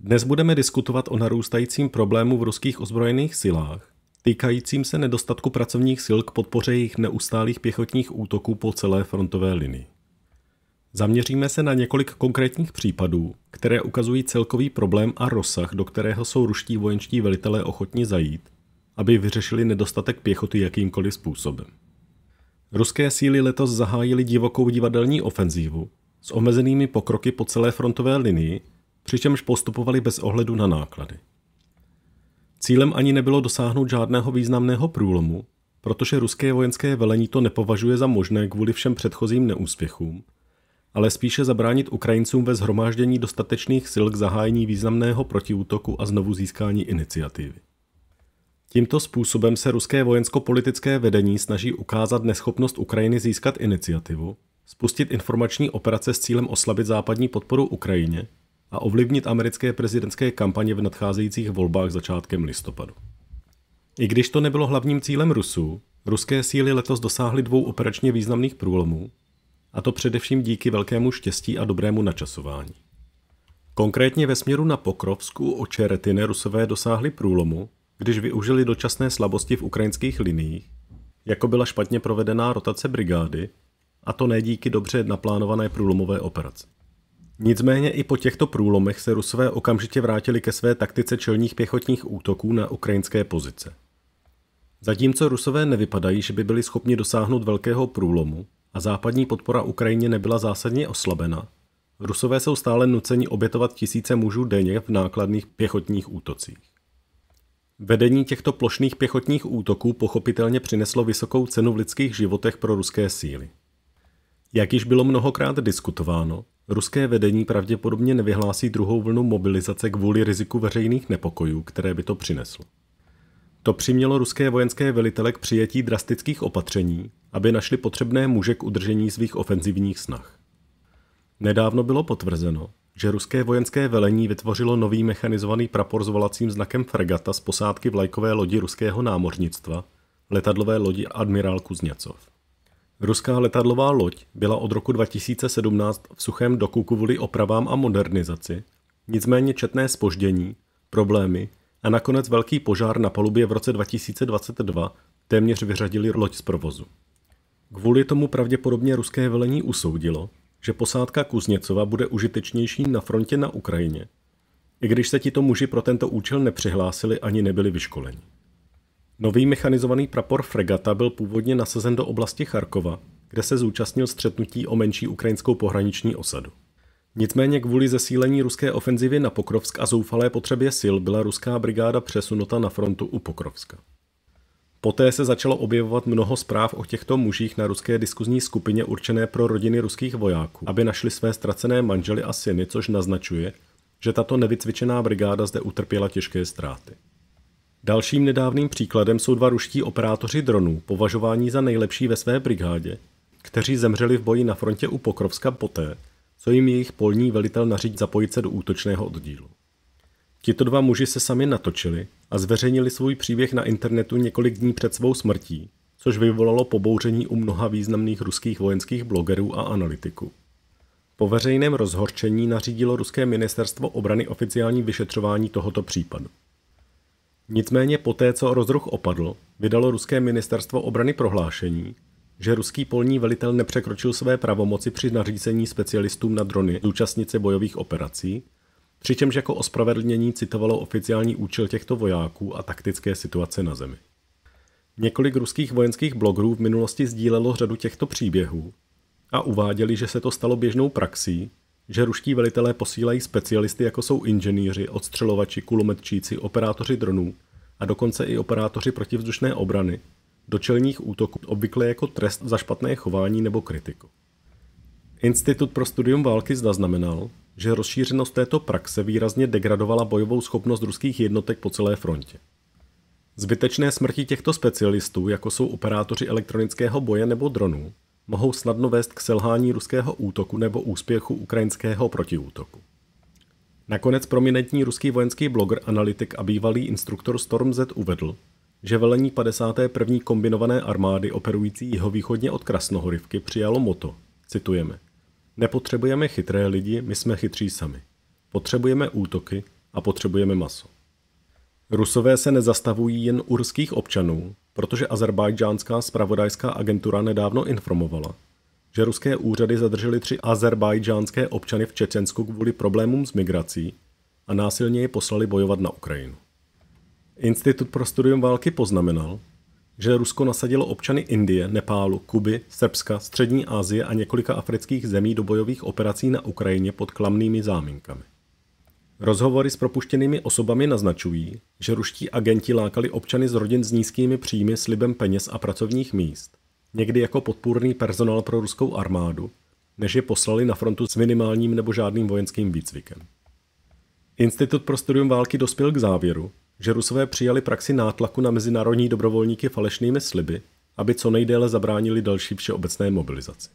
Dnes budeme diskutovat o narůstajícím problému v ruských ozbrojených silách, týkajícím se nedostatku pracovních sil k podpoře jejich neustálých pěchotních útoků po celé frontové linii. Zaměříme se na několik konkrétních případů, které ukazují celkový problém a rozsah, do kterého jsou ruští vojenští velitelé ochotni zajít, aby vyřešili nedostatek pěchoty jakýmkoliv způsobem. Ruské síly letos zahájily divokou divadelní ofenzívu s omezenými pokroky po celé frontové linii, přičemž postupovali bez ohledu na náklady. Cílem ani nebylo dosáhnout žádného významného průlomu, protože ruské vojenské velení to nepovažuje za možné kvůli všem předchozím neúspěchům, ale spíše zabránit Ukrajincům ve zhromáždění dostatečných sil k zahájení významného protiútoku a znovu získání iniciativy. Tímto způsobem se ruské vojensko-politické vedení snaží ukázat neschopnost Ukrajiny získat iniciativu, spustit informační operace s cílem oslabit západní podporu Ukrajině a ovlivnit americké prezidentské kampaně v nadcházejících volbách začátkem listopadu. I když to nebylo hlavním cílem Rusů, ruské síly letos dosáhly dvou operačně významných průlomů, a to především díky velkému štěstí a dobrému načasování. Konkrétně ve směru na Pokrovsku o Čeretine rusové dosáhli průlomu, když využili dočasné slabosti v ukrajinských liniích, jako byla špatně provedená rotace brigády, a to ne díky dobře naplánované průlomové operaci. Nicméně i po těchto průlomech se Rusové okamžitě vrátili ke své taktice čelních pěchotních útoků na ukrajinské pozice. Zatímco Rusové nevypadají, že by byli schopni dosáhnout velkého průlomu a západní podpora Ukrajině nebyla zásadně oslabena, Rusové jsou stále nuceni obětovat tisíce mužů denně v nákladných pěchotních útocích. Vedení těchto plošných pěchotních útoků pochopitelně přineslo vysokou cenu v lidských životech pro ruské síly. Jak již bylo mnohokrát diskutováno, Ruské vedení pravděpodobně nevyhlásí druhou vlnu mobilizace kvůli riziku veřejných nepokojů, které by to přineslo. To přimělo ruské vojenské velitele k přijetí drastických opatření, aby našli potřebné muže k udržení svých ofenzivních snah. Nedávno bylo potvrzeno, že ruské vojenské velení vytvořilo nový mechanizovaný prapor s volacím znakem fregata z posádky vlajkové lodi ruského námořnictva, letadlové lodi admirál Kuzněcov. Ruská letadlová loď byla od roku 2017 v suchém doku kvůli opravám a modernizaci, nicméně četné spoždění, problémy a nakonec velký požár na palubě v roce 2022 téměř vyřadili loď z provozu. Kvůli tomu pravděpodobně ruské velení usoudilo, že posádka Kuzněcova bude užitečnější na frontě na Ukrajině, i když se tito muži pro tento účel nepřihlásili ani nebyli vyškoleni. Nový mechanizovaný prapor Fregata byl původně nasazen do oblasti Charkova, kde se zúčastnil střetnutí o menší ukrajinskou pohraniční osadu. Nicméně kvůli zesílení ruské ofenzivy na Pokrovsk a zoufalé potřebě sil byla ruská brigáda přesunuta na frontu u Pokrovska. Poté se začalo objevovat mnoho zpráv o těchto mužích na ruské diskuzní skupině určené pro rodiny ruských vojáků, aby našli své ztracené manžely a syny, což naznačuje, že tato nevycvičená brigáda zde utrpěla těžké ztráty. Dalším nedávným příkladem jsou dva ruští operátoři dronů, považování za nejlepší ve své brigádě, kteří zemřeli v boji na frontě u Pokrovska poté, co jim jejich polní velitel nařídil zapojit se do útočného oddílu. Tito dva muži se sami natočili a zveřejnili svůj příběh na internetu několik dní před svou smrtí, což vyvolalo pobouření u mnoha významných ruských vojenských blogerů a analytiků. Po veřejném rozhorčení nařídilo ruské ministerstvo obrany oficiální vyšetřování tohoto případu. Nicméně poté, co rozruch opadl, vydalo ruské ministerstvo obrany prohlášení, že ruský polní velitel nepřekročil své pravomoci při nařízení specialistům na drony zúčastnice bojových operací, přičemž jako ospravedlnění citovalo oficiální účel těchto vojáků a taktické situace na zemi. Několik ruských vojenských blogerů v minulosti sdílelo řadu těchto příběhů a uváděli, že se to stalo běžnou praxí, že ruští velitelé posílají specialisty, jako jsou inženýři, odstřelovači, kulometčíci, operátoři dronů a dokonce i operátoři protivzdušné obrany, do čelních útoků obvykle jako trest za špatné chování nebo kritiku. Institut pro studium války zaznamenal, že rozšířenost této praxe výrazně degradovala bojovou schopnost ruských jednotek po celé frontě. Zbytečné smrti těchto specialistů, jako jsou operátoři elektronického boje nebo dronů, mohou snadno vést k selhání ruského útoku nebo úspěchu ukrajinského protiútoku. Nakonec prominentní ruský vojenský blogger, analytik a bývalý instruktor Storm Z uvedl, že velení 51. kombinované armády operující jihovýchodně od Krasnohorivky přijalo moto, citujeme, Nepotřebujeme chytré lidi, my jsme chytří sami. Potřebujeme útoky a potřebujeme maso. Rusové se nezastavují jen u ruských občanů, protože azerbajdžánská spravodajská agentura nedávno informovala, že ruské úřady zadržely tři azerbajdžánské občany v Čečensku kvůli problémům s migrací a násilně je poslali bojovat na Ukrajinu. Institut pro studium války poznamenal, že Rusko nasadilo občany Indie, Nepálu, Kuby, Srbska, Střední Asie a několika afrických zemí do bojových operací na Ukrajině pod klamnými záminkami. Rozhovory s propuštěnými osobami naznačují, že ruští agenti lákali občany z rodin s nízkými příjmy slibem peněz a pracovních míst, někdy jako podpůrný personál pro ruskou armádu, než je poslali na frontu s minimálním nebo žádným vojenským výcvikem. Institut pro studium války dospěl k závěru, že Rusové přijali praxi nátlaku na mezinárodní dobrovolníky falešnými sliby, aby co nejdéle zabránili další všeobecné mobilizaci.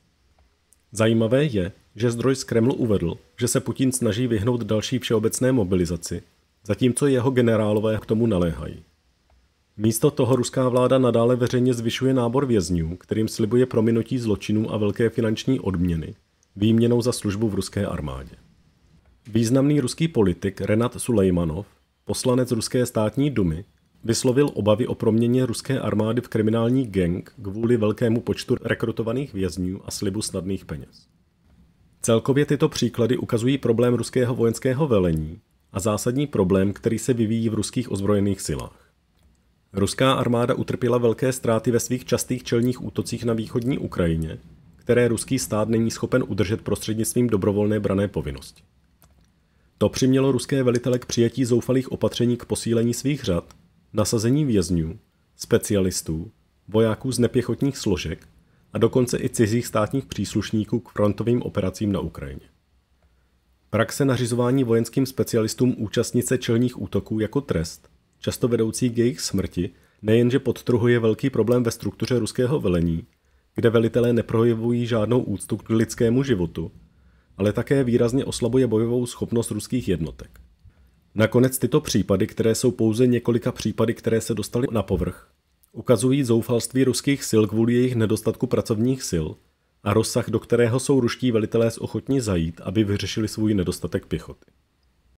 Zajímavé je, že zdroj z Kremlu uvedl, že se Putin snaží vyhnout další všeobecné mobilizaci, zatímco jeho generálové k tomu naléhají. Místo toho ruská vláda nadále veřejně zvyšuje nábor vězňů, kterým slibuje prominutí zločinů a velké finanční odměny, výměnou za službu v ruské armádě. Významný ruský politik Renat Sulejmanov, poslanec ruské státní dumy, vyslovil obavy o proměně ruské armády v kriminální gang kvůli velkému počtu rekrutovaných vězňů a slibu snadných peněz. Celkově tyto příklady ukazují problém ruského vojenského velení a zásadní problém, který se vyvíjí v ruských ozbrojených silách. Ruská armáda utrpěla velké ztráty ve svých častých čelních útocích na východní Ukrajině, které ruský stát není schopen udržet prostřednictvím dobrovolné brané povinnosti. To přimělo ruské velitele k přijetí zoufalých opatření k posílení svých řad nasazení vězňů, specialistů, vojáků z nepěchotních složek a dokonce i cizích státních příslušníků k frontovým operacím na Ukrajině. Praxe nařizování vojenským specialistům účastnice čelních útoků jako trest, často vedoucí k jejich smrti, nejenže podtrhuje velký problém ve struktuře ruského velení, kde velitelé neprojevují žádnou úctu k lidskému životu, ale také výrazně oslabuje bojovou schopnost ruských jednotek. Nakonec tyto případy, které jsou pouze několika případy, které se dostaly na povrch, ukazují zoufalství ruských sil kvůli jejich nedostatku pracovních sil a rozsah, do kterého jsou ruští velitelé ochotní zajít, aby vyřešili svůj nedostatek pěchoty.